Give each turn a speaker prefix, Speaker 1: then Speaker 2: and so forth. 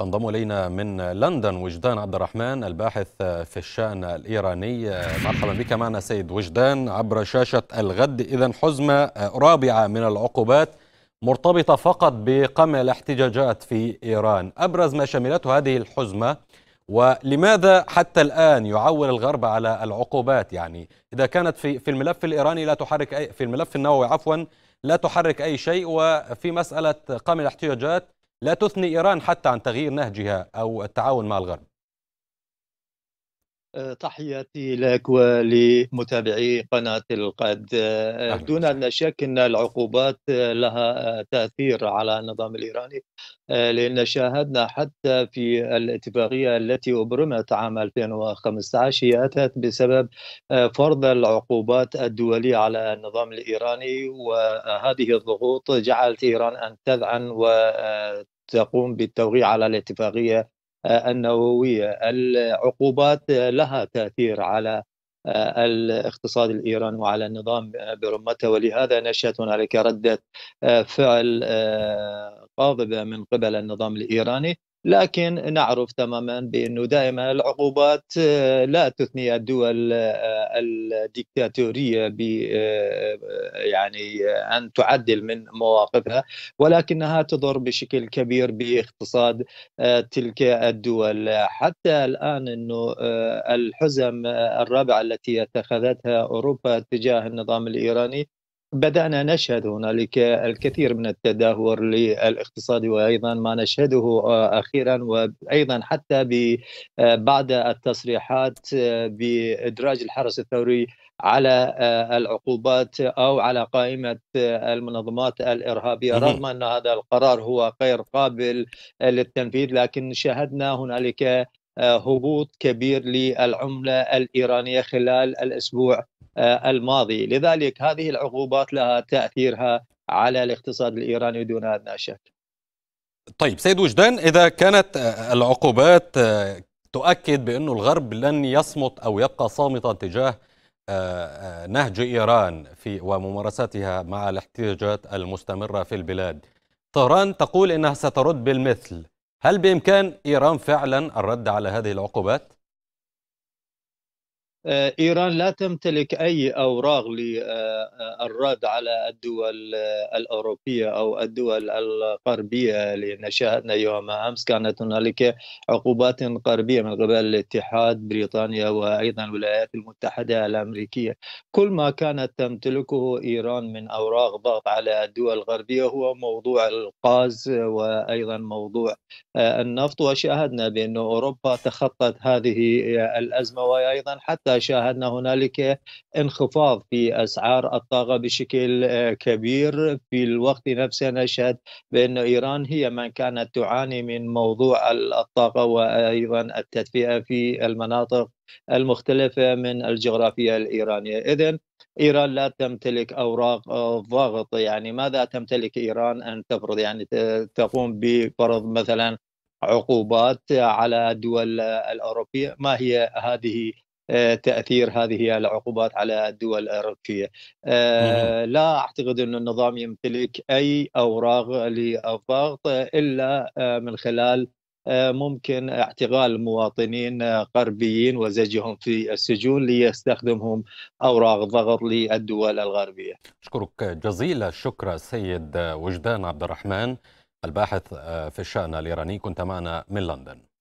Speaker 1: تنضم الينا من لندن وجدان عبد الرحمن الباحث في الشان الايراني مرحبا بك معنا سيد وجدان عبر شاشه الغد اذا حزمه رابعه من العقوبات مرتبطه فقط بقمع الاحتجاجات في ايران ابرز ما شملته هذه الحزمه ولماذا حتى الان يعول الغرب على العقوبات يعني اذا كانت في في الملف الايراني لا تحرك أي في الملف النووي عفوا لا تحرك اي شيء وفي مساله قمع الاحتجاجات لا تثني إيران حتى عن تغيير نهجها أو التعاون مع الغرب
Speaker 2: أه، تحياتي لك ولمتابعي قناة القد أه، دون أن شك أن العقوبات لها تأثير على النظام الإيراني أه، لأن شاهدنا حتى في الاتفاقية التي أبرمت عام 2015 هي أتت بسبب فرض العقوبات الدولية على النظام الإيراني وهذه الضغوط جعلت إيران أن تذعن تقوم بالتوقيع على الاتفاقيه آه، النوويه، العقوبات آه، لها تاثير على آه، الاقتصاد الايراني وعلى النظام برمته ولهذا نشات هنالك رده فعل غاضبه من قبل النظام الايراني لكن نعرف تماما بانه دائما العقوبات لا تثني الدول الديكتاتوريه يعني ان تعدل من مواقفها ولكنها تضر بشكل كبير باقتصاد آه، تلك الدول حتى الان انه آه، الحزم آه، الرابعه التي اتخذتها اوروبا تجاه النظام الايراني بدأنا نشهد هنالك الكثير من التدهور الاقتصادي وأيضا ما نشهده آه، أخيرا وأيضا حتى آه، بعد التصريحات آه، بإدراج الحرس الثوري على العقوبات او على قائمه المنظمات الارهابيه رغم ان هذا القرار هو غير قابل للتنفيذ لكن شاهدنا هنالك آه، هبوط كبير للعمله الايرانيه خلال الاسبوع آه، الماضي، لذلك هذه العقوبات لها تاثيرها على الاقتصاد الايراني دون ادنى شك.
Speaker 1: طيب سيد وجدان اذا كانت آه، العقوبات تؤكد بأن الغرب لن يصمت أو يبقى صامتا تجاه نهج إيران في وممارستها مع الاحتجاجات المستمرة في البلاد طهران تقول إنها سترد بالمثل هل بإمكان إيران فعلا الرد على هذه العقوبات؟ آه، ايران لا تمتلك اي اوراق للرد
Speaker 2: على الدول الاوروبيه او الدول الغربيه لان شاهدنا يوم امس كانت هنالك عقوبات غربيه من قبل الاتحاد بريطانيا وايضا الولايات المتحده الامريكيه كل ما كانت تمتلكه ايران من اوراق ضغط على الدول الغربيه هو موضوع الغاز وايضا موضوع آه، النفط وشاهدنا بان اوروبا تخطت هذه الازمه وايضا حتى شاهدنا هنالك انخفاض في اسعار الطاقه بشكل آه، كبير في الوقت نفسه نشهد بان ايران هي من كانت تعاني من موضوع الطاقه وايضا التدفئه في المناطق المختلفه من الجغرافيا الايرانيه اذا ايران لا تمتلك اوراق ضغط يعني ماذا تمتلك ايران ان تفرض يعني تقوم بفرض مثلا عقوبات على الدول الاوروبيه ما هي هذه آه، تاثير هذه العقوبات على الدول الاوروبيه. آه، لا اعتقد ان النظام يمتلك اي اوراق للضغط الا آه، من خلال ممكن اعتقال مواطنين غربيين وزجهم في السجون ليستخدمهم اوراق ضغط للدول الغربيه.
Speaker 1: اشكرك جزيل الشكر السيد وجدان عبد الرحمن الباحث في الشان الايراني كنت معنا من لندن.